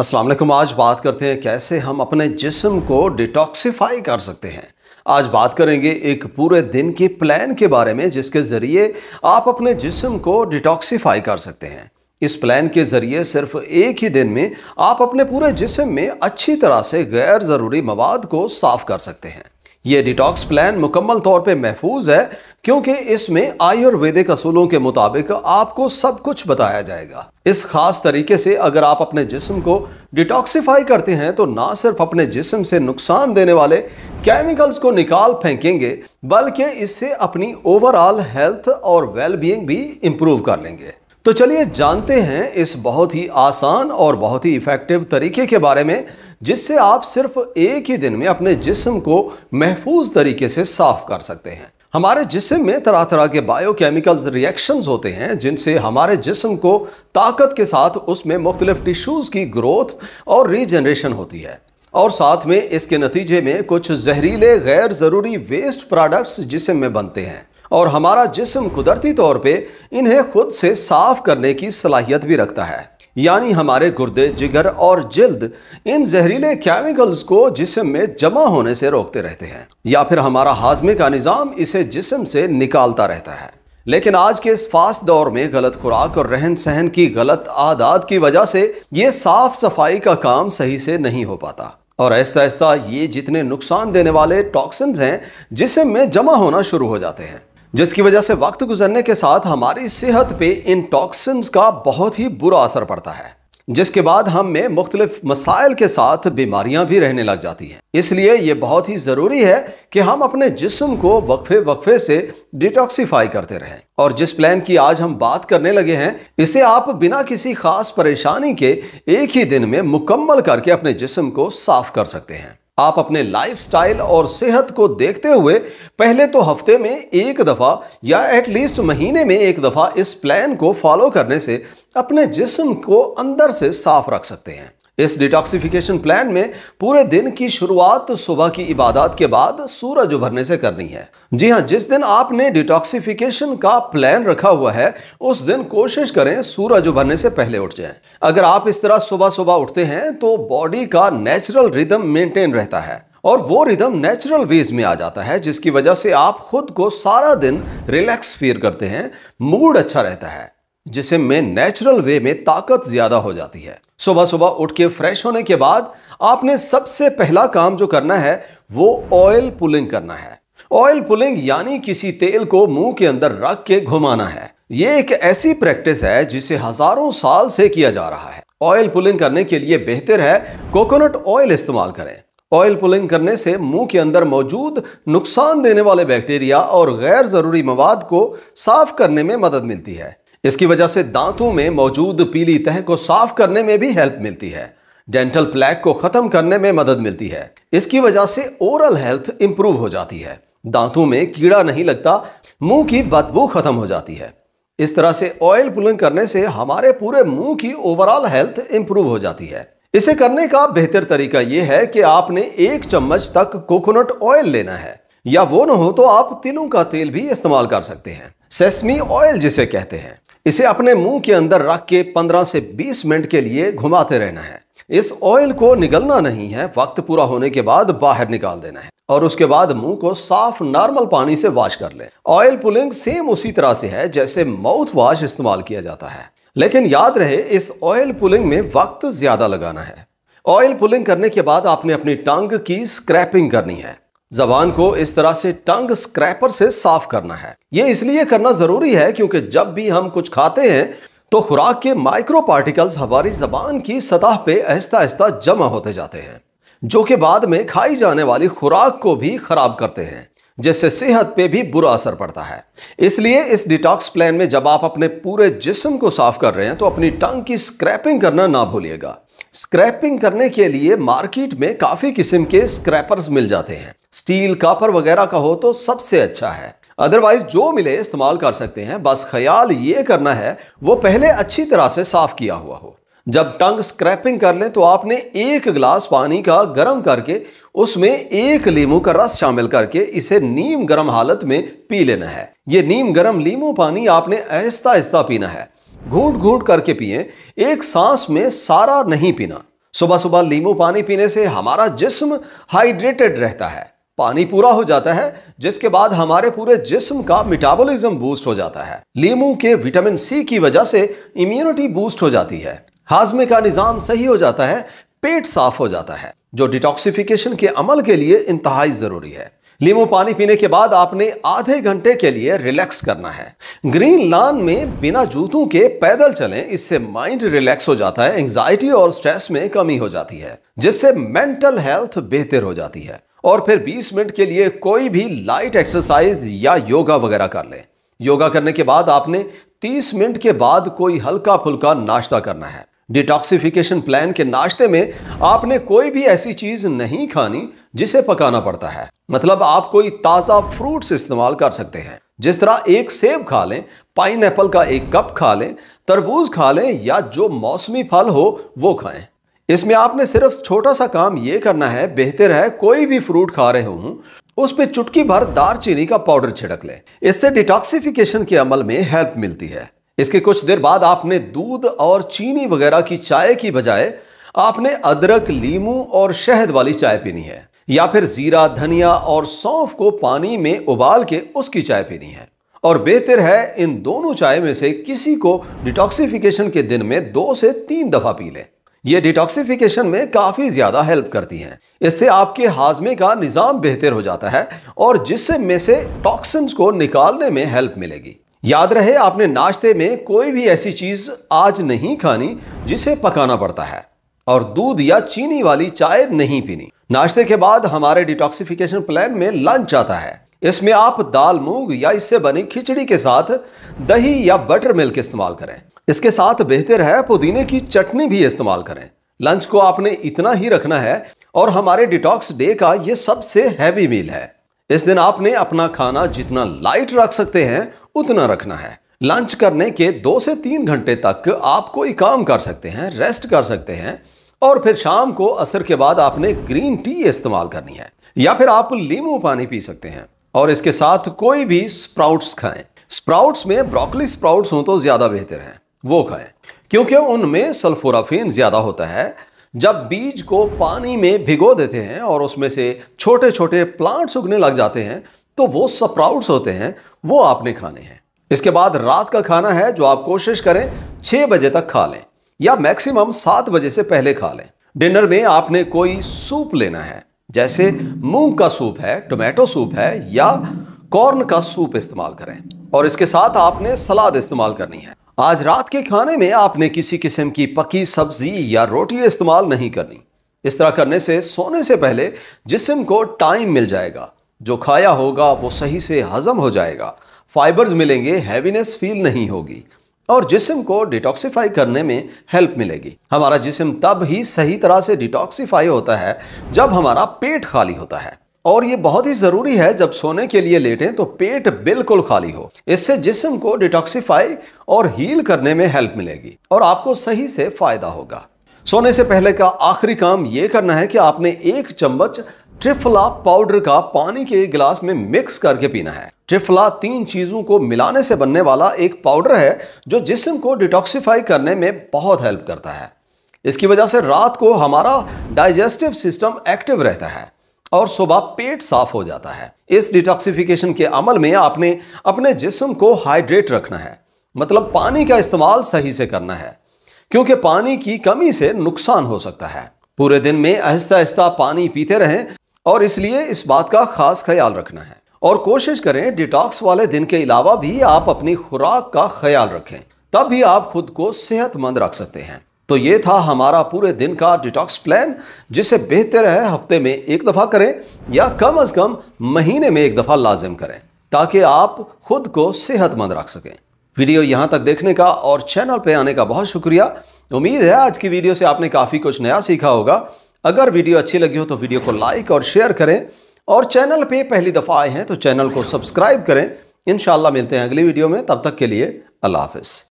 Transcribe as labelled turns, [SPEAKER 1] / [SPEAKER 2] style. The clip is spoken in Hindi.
[SPEAKER 1] अस्सलाम वालेकुम आज बात करते हैं कैसे हम अपने जिस्म को डिटॉक्सीफाई कर सकते हैं आज बात करेंगे एक पूरे दिन के प्लान के बारे में जिसके ज़रिए आप अपने जिस्म को डिटॉक्सिफाई कर सकते हैं इस प्लान के ज़रिए सिर्फ एक ही दिन में आप अपने पूरे जिस्म में अच्छी तरह से गैर ज़रूरी मवाद को साफ़ कर सकते हैं ये डिटॉक्स प्लान मुकम्मल तौर पे महफूज है क्योंकि इसमें आयुर्वेदिक असूलों के मुताबिक आपको सब कुछ बताया जाएगा इस खास तरीके से अगर आप अपने जिस्म को डिटॉक्सिफाई करते हैं तो ना सिर्फ अपने जिस्म से नुकसान देने वाले केमिकल्स को निकाल फेंकेंगे बल्कि इससे अपनी ओवरऑल हेल्थ और वेलबींग भी इम्प्रूव कर लेंगे तो चलिए जानते हैं इस बहुत ही आसान और बहुत ही इफ़ेक्टिव तरीके के बारे में जिससे आप सिर्फ एक ही दिन में अपने जिस्म को महफूज तरीके से साफ कर सकते हैं हमारे जिसम में तरह तरह के बायोकेमिकल रिएक्शंस होते हैं जिनसे हमारे जिसम को ताकत के साथ उसमें मुख्तलिफ टिश्यूज़ की ग्रोथ और रीजनरेशन होती है और साथ में इसके नतीजे में कुछ जहरीले गैर ज़रूरी वेस्ट प्रोडक्ट्स जिसम में बनते हैं और हमारा जिसम कुदरती तौर पे इन्हें खुद से साफ करने की सलाहियत भी रखता है यानी हमारे गुर्दे जिगर और जिल्द इन जहरीले केमिकल्स को जिसम में जमा होने से रोकते रहते हैं या फिर हमारा हाजमे का निज़ाम इसे जिसम से निकालता रहता है लेकिन आज के इस फास्ट दौर में गलत खुराक और रहन सहन की गलत आदत की वजह से ये साफ सफाई का काम सही से नहीं हो पाता और ऐसा ऐसा ये जितने नुकसान देने वाले टॉक्सिन्स हैं जिसम में जमा होना शुरू हो जाते हैं जिसकी वजह से वक्त गुजरने के साथ हमारी सेहत पे इन टॉक्सिन्स का बहुत ही बुरा असर पड़ता है जिसके बाद हम में मुख्तलिफ मसाइल के साथ बीमारियां भी रहने लग जाती हैं इसलिए ये बहुत ही ज़रूरी है कि हम अपने जिस्म को वक्फे वक्फे से डिटॉक्सीफाई करते रहें और जिस प्लान की आज हम बात करने लगे हैं इसे आप बिना किसी खास परेशानी के एक ही दिन में मुकम्मल करके अपने जिस्म को साफ कर सकते हैं आप अपने लाइफस्टाइल और सेहत को देखते हुए पहले तो हफ्ते में एक दफ़ा या एटलीस्ट महीने में एक दफ़ा इस प्लान को फॉलो करने से अपने जिस्म को अंदर से साफ रख सकते हैं इस डिटॉक्सिफिकेशन प्लान में पूरे दिन की शुरुआत सुबह की इबादत के बाद सूरज उभरने से करनी है जी हाँ जिस दिन आपने डिटॉक्सिफिकेशन का प्लान रखा हुआ है उस दिन कोशिश करें सूरज उभरने से पहले उठ जाएं। अगर आप इस तरह सुबह सुबह उठते हैं तो बॉडी का नेचुरल रिदम मेंटेन रहता है और वो रिदम नेचुरल वेज में आ जाता है जिसकी वजह से आप खुद को सारा दिन रिलैक्स फील करते हैं मूड अच्छा रहता है जिससे में नेचुरल वे में ताकत ज्यादा हो जाती है सुबह सुबह उठ के फ्रेश होने के बाद आपने सबसे पहला काम जो करना है वो ऑयल पुलिंग करना है ऑयल पुलिंग यानी किसी तेल को मुंह के अंदर रख के घुमाना है ये एक ऐसी प्रैक्टिस है जिसे हजारों साल से किया जा रहा है ऑयल पुलिंग करने के लिए बेहतर है कोकोनट ऑयल इस्तेमाल करें ऑयल पुलिंग करने से मुंह के अंदर मौजूद नुकसान देने वाले बैक्टीरिया और गैर जरूरी मवाद को साफ करने में मदद मिलती है इसकी वजह से दांतों में मौजूद पीली तह को साफ करने में भी हेल्प मिलती है डेंटल प्लैक को खत्म करने में मदद मिलती है इसकी वजह से ओरल हेल्थ इंप्रूव हो जाती है दांतों में कीड़ा नहीं लगता मुंह की बदबू खत्म हो जाती है इस तरह से ऑयल पुलिंग करने से हमारे पूरे मुंह की ओवरऑल हेल्थ इंप्रूव हो जाती है इसे करने का बेहतर तरीका यह है कि आपने एक चम्मच तक कोकोनट ऑयल लेना है या वो न हो तो आप तिलों का तेल भी इस्तेमाल कर सकते हैं सेसमी ऑयल जिसे कहते हैं इसे अपने मुंह के अंदर रख के 15 से 20 मिनट के लिए घुमाते रहना है इस ऑयल को निगलना नहीं है वक्त पूरा होने के बाद बाहर निकाल देना है और उसके बाद मुंह को साफ नॉर्मल पानी से वॉश कर लें ऑयल पुलिंग सेम उसी तरह से है जैसे माउथ वॉश इस्तेमाल किया जाता है लेकिन याद रहे इस ऑयल पुलिंग में वक्त ज्यादा लगाना है ऑयल पुलिंग करने के बाद आपने अपनी टांग की स्क्रैपिंग करनी है जबान को इस तरह से टंग स्क्रैपर से साफ करना है ये इसलिए करना जरूरी है क्योंकि जब भी हम कुछ खाते हैं तो खुराक के माइक्रो पार्टिकल्स हमारी जबान की सतह पे आहिस्ता आहिस्ता जमा होते जाते हैं जो कि बाद में खाई जाने वाली खुराक को भी खराब करते हैं जिससे सेहत पे भी बुरा असर पड़ता है इसलिए इस डिटॉक्स प्लान में जब आप अपने पूरे जिस्म को साफ कर रहे हैं तो अपनी टंग की स्क्रैपिंग करना ना भूलिएगा स्क्रैपिंग करने के लिए मार्केट में काफ़ी किस्म के स्क्रैपर्स मिल जाते हैं स्टील कापर वगैरह का हो तो सबसे अच्छा है अदरवाइज जो मिले इस्तेमाल कर सकते हैं बस ख्याल ये करना है वो पहले अच्छी तरह से साफ किया हुआ हो जब टंग स्क्रैपिंग कर लें तो आपने एक गिलास पानी का गर्म करके उसमें एक लीमू का रस शामिल करके इसे नीम गर्म हालत में पी लेना है ये नीम गर्म लीमू पानी आपने आहिस्ता आहिस्ता पीना है घूट घूट करके पिए एक सांस में सारा नहीं पीना सुबह सुबह लीमू पानी पीने से हमारा जिस्म हाइड्रेटेड रहता है पानी पूरा हो जाता है जिसके बाद हमारे पूरे जिस्म का मेटाबॉलिज्म बूस्ट हो जाता है लीमू के विटामिन सी की वजह से इम्यूनिटी बूस्ट हो जाती है हाजमे का निज़ाम सही हो जाता है पेट साफ हो जाता है जो डिटॉक्सिफिकेशन के अमल के लिए इंतहाई ज़रूरी है लीमू पानी पीने के बाद आपने आधे घंटे के लिए रिलैक्स करना है ग्रीन लान में बिना जूतों के पैदल चलें इससे माइंड रिलैक्स हो जाता है एंजाइटी और स्ट्रेस में कमी हो जाती है जिससे मेंटल हेल्थ बेहतर हो जाती है और फिर 20 मिनट के लिए कोई भी लाइट एक्सरसाइज या योगा वगैरह कर लें योगा करने के बाद आपने 30 मिनट के बाद कोई हल्का फुल्का नाश्ता करना है डिटॉक्सिफिकेशन प्लान के नाश्ते में आपने कोई भी ऐसी चीज नहीं खानी जिसे पकाना पड़ता है मतलब आप कोई ताज़ा फ्रूट्स इस्तेमाल कर सकते हैं जिस तरह एक सेब खा लें पाइन का एक कप खा लें तरबूज खा लें या जो मौसमी फल हो वो खाएं इसमें आपने सिर्फ छोटा सा काम ये करना है बेहतर है कोई भी फ्रूट खा रहे हो उस पर चुटकी भर दार चीनी का पाउडर छिड़क लें इससे डिटॉक्सिफिकेशन के अमल में हेल्प मिलती है इसके कुछ देर बाद आपने दूध और चीनी वगैरह की चाय की बजाय आपने अदरक लीमू और शहद वाली चाय पीनी है या फिर जीरा धनिया और सौंफ को पानी में उबाल के उसकी चाय पीनी है और बेहतर है इन दोनों चाय में से किसी को डिटॉक्सिफिकेशन के दिन में दो से तीन दफा पी लें ये डिटॉक्सिफिकेशन में काफ़ी ज़्यादा हेल्प करती हैं इससे आपके हाजमे का निज़ाम बेहतर हो जाता है और जिससे में से टॉक्सन्स को निकालने में हेल्प मिलेगी याद रहे आपने नाश्ते में कोई भी ऐसी चीज़ आज नहीं खानी जिसे पकाना पड़ता है और दूध या चीनी वाली चाय नहीं पीनी नाश्ते के बाद हमारे डिटॉक्सिफिकेशन प्लान में लंच आता है इसमें आप दाल मूंग या इससे बनी खिचड़ी के साथ दही या बटर मिल्क इस्तेमाल करें इसके साथ बेहतर है पुदीने की चटनी भी इस्तेमाल करें लंच को आपने इतना ही रखना है और हमारे डिटॉक्स डे का ये सबसे हैवी मील है इस दिन आपने अपना खाना जितना लाइट रख सकते हैं उतना रखना है लंच करने के दो से तीन घंटे तक आप कोई काम कर सकते हैं रेस्ट कर सकते हैं और फिर शाम को असर के बाद आपने ग्रीन टी इस्तेमाल करनी है या फिर आप लीमू पानी पी सकते हैं और इसके साथ कोई भी स्प्राउट्स खाएं स्प्राउट्स में ब्रोकली स्प्राउट्स हों तो ज़्यादा बेहतर हैं वो खाएं क्योंकि उनमें सल्फोराफेन ज़्यादा होता है जब बीज को पानी में भिगो देते हैं और उसमें से छोटे छोटे प्लांट्स उगने लग जाते हैं तो वो सप्राउट्स होते हैं वो आपने खाने हैं इसके बाद रात का खाना है जो आप कोशिश करें छः बजे तक खा लें या मैक्सिमम सात बजे से पहले खा लें डिनर में आपने कोई सूप लेना है जैसे मूंग का सूप है टोमेटो सूप है या कॉर्न का सूप इस्तेमाल करें और इसके साथ आपने सलाद इस्तेमाल करनी है आज रात के खाने में आपने किसी किस्म की पकी सब्जी या रोटी इस्तेमाल नहीं करनी इस तरह करने से सोने से पहले जिसम को टाइम मिल जाएगा जो खाया होगा वो सही से हजम हो जाएगा फाइबर्स मिलेंगे हैवीनेस फील नहीं होगी और जिसम को डिटॉक्सीफाई करने में हेल्प मिलेगी हमारा जिसम तब ही सही तरह से डिटॉक्सीफाई होता है जब हमारा पेट खाली होता है और ये बहुत ही ज़रूरी है जब सोने के लिए लेटें तो पेट बिल्कुल खाली हो इससे जिस्म को डिटॉक्सीफाई और हील करने में हेल्प मिलेगी और आपको सही से फ़ायदा होगा सोने से पहले का आखिरी काम ये करना है कि आपने एक चम्मच ट्रिफला पाउडर का पानी के गिलास में मिक्स करके पीना है ट्रिफला तीन चीज़ों को मिलाने से बनने वाला एक पाउडर है जो जिस्म को डिटॉक्सीफाई करने में बहुत हेल्प करता है इसकी वजह से रात को हमारा डाइजेस्टिव सिस्टम एक्टिव रहता है और सुबह पेट साफ हो जाता है इस डिटॉक्सिफिकेशन के अमल में आपने अपने जिस्म को हाइड्रेट रखना है मतलब पानी का इस्तेमाल सही से करना है क्योंकि पानी की कमी से नुकसान हो सकता है पूरे दिन में आहिस्ता आहिस्ता पानी पीते रहें और इसलिए इस बात का खास ख्याल रखना है और कोशिश करें डिटॉक्स वाले दिन के अलावा भी आप अपनी खुराक का ख्याल रखें तब भी आप खुद को सेहतमंद रख सकते हैं तो ये था हमारा पूरे दिन का डिटॉक्स प्लान जिसे बेहतर है हफ्ते में एक दफ़ा करें या कम अज़ कम महीने में एक दफ़ा लाजिम करें ताकि आप खुद को सेहतमंद रख सकें वीडियो यहाँ तक देखने का और चैनल पे आने का बहुत शुक्रिया उम्मीद है आज की वीडियो से आपने काफ़ी कुछ नया सीखा होगा अगर वीडियो अच्छी लगी हो तो वीडियो को लाइक और शेयर करें और चैनल पे पहली दफ़ा आए हैं तो चैनल को सब्सक्राइब करें इन मिलते हैं अगली वीडियो में तब तक के लिए अल्लाह हाफिज़